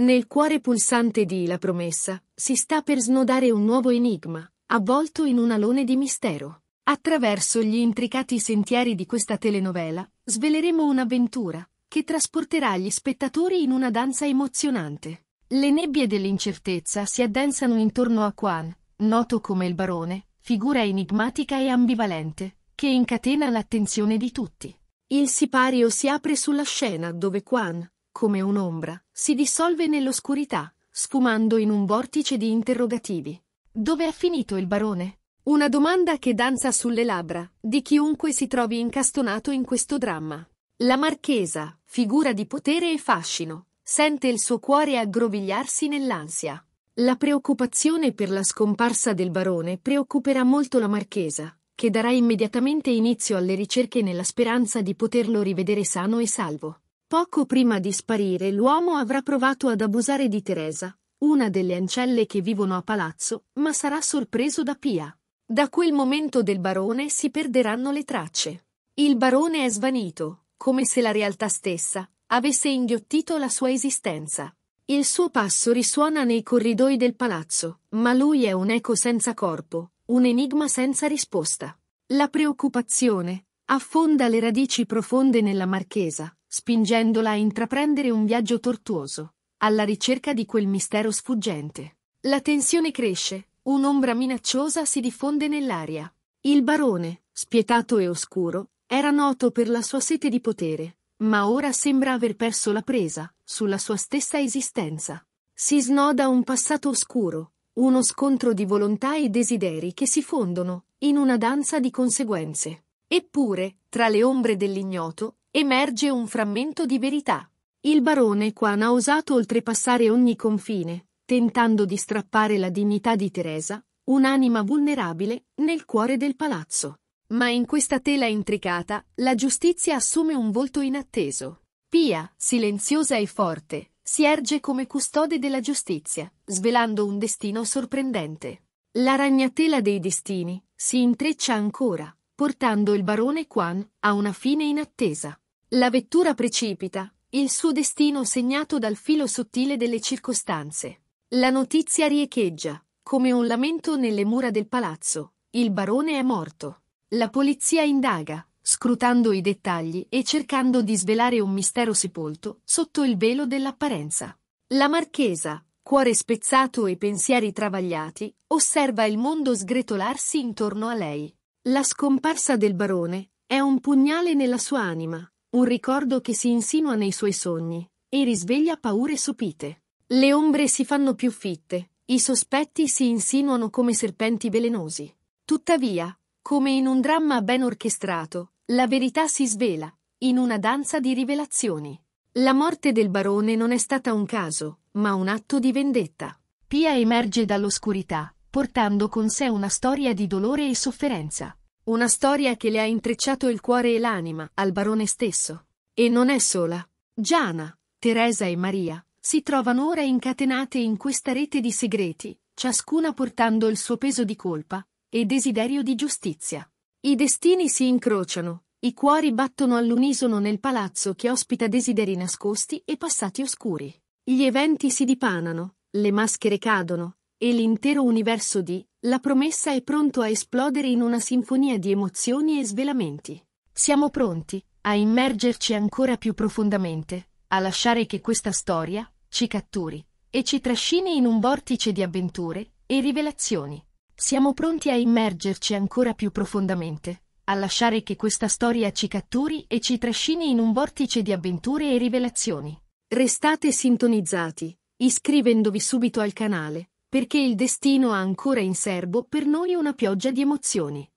Nel cuore pulsante di La Promessa si sta per snodare un nuovo enigma, avvolto in un alone di mistero. Attraverso gli intricati sentieri di questa telenovela sveleremo un'avventura che trasporterà gli spettatori in una danza emozionante. Le nebbie dell'incertezza si addensano intorno a Quan, noto come il barone, figura enigmatica e ambivalente, che incatena l'attenzione di tutti. Il sipario si apre sulla scena dove Quan, come un'ombra, si dissolve nell'oscurità, sfumando in un vortice di interrogativi. Dove è finito il barone? Una domanda che danza sulle labbra di chiunque si trovi incastonato in questo dramma. La marchesa, figura di potere e fascino, sente il suo cuore aggrovigliarsi nell'ansia. La preoccupazione per la scomparsa del barone preoccuperà molto la marchesa, che darà immediatamente inizio alle ricerche nella speranza di poterlo rivedere sano e salvo. Poco prima di sparire l'uomo avrà provato ad abusare di Teresa, una delle ancelle che vivono a palazzo, ma sarà sorpreso da Pia. Da quel momento del barone si perderanno le tracce. Il barone è svanito, come se la realtà stessa avesse inghiottito la sua esistenza. Il suo passo risuona nei corridoi del palazzo, ma lui è un eco senza corpo, un enigma senza risposta. La preoccupazione, affonda le radici profonde nella Marchesa, spingendola a intraprendere un viaggio tortuoso, alla ricerca di quel mistero sfuggente. La tensione cresce, un'ombra minacciosa si diffonde nell'aria. Il barone, spietato e oscuro, era noto per la sua sete di potere, ma ora sembra aver perso la presa sulla sua stessa esistenza. Si snoda un passato oscuro, uno scontro di volontà e desideri che si fondono in una danza di conseguenze. Eppure, tra le ombre dell'ignoto, emerge un frammento di verità. Il barone Quan ha osato oltrepassare ogni confine, tentando di strappare la dignità di Teresa, un'anima vulnerabile, nel cuore del palazzo. Ma in questa tela intricata, la giustizia assume un volto inatteso. Pia, silenziosa e forte, si erge come custode della giustizia, svelando un destino sorprendente. La ragnatela dei destini si intreccia ancora, portando il barone Quan a una fine inattesa. La vettura precipita, il suo destino segnato dal filo sottile delle circostanze. La notizia riecheggia, come un lamento nelle mura del palazzo. Il barone è morto. La polizia indaga, scrutando i dettagli e cercando di svelare un mistero sepolto sotto il velo dell'apparenza. La marchesa, cuore spezzato e pensieri travagliati, osserva il mondo sgretolarsi intorno a lei. La scomparsa del barone è un pugnale nella sua anima, un ricordo che si insinua nei suoi sogni e risveglia paure sopite. Le ombre si fanno più fitte, i sospetti si insinuano come serpenti velenosi. Tuttavia, come in un dramma ben orchestrato, la verità si svela, in una danza di rivelazioni. La morte del barone non è stata un caso, ma un atto di vendetta. Pia emerge dall'oscurità, portando con sé una storia di dolore e sofferenza. Una storia che le ha intrecciato il cuore e l'anima al barone stesso. E non è sola. Giana, Teresa e Maria si trovano ora incatenate in questa rete di segreti, ciascuna portando il suo peso di colpa e desiderio di giustizia. I destini si incrociano, i cuori battono all'unisono nel palazzo che ospita desideri nascosti e passati oscuri. Gli eventi si dipanano, le maschere cadono, e l'intero universo di La promessa è pronto a esplodere in una sinfonia di emozioni e svelamenti. Siamo pronti a immergerci ancora più profondamente, a lasciare che questa storia ci catturi e ci trascini in un vortice di avventure e rivelazioni. Siamo pronti a immergerci ancora più profondamente, a lasciare che questa storia ci catturi e ci trascini in un vortice di avventure e rivelazioni. Restate sintonizzati, iscrivendovi subito al canale perché il destino ha ancora in serbo per noi una pioggia di emozioni.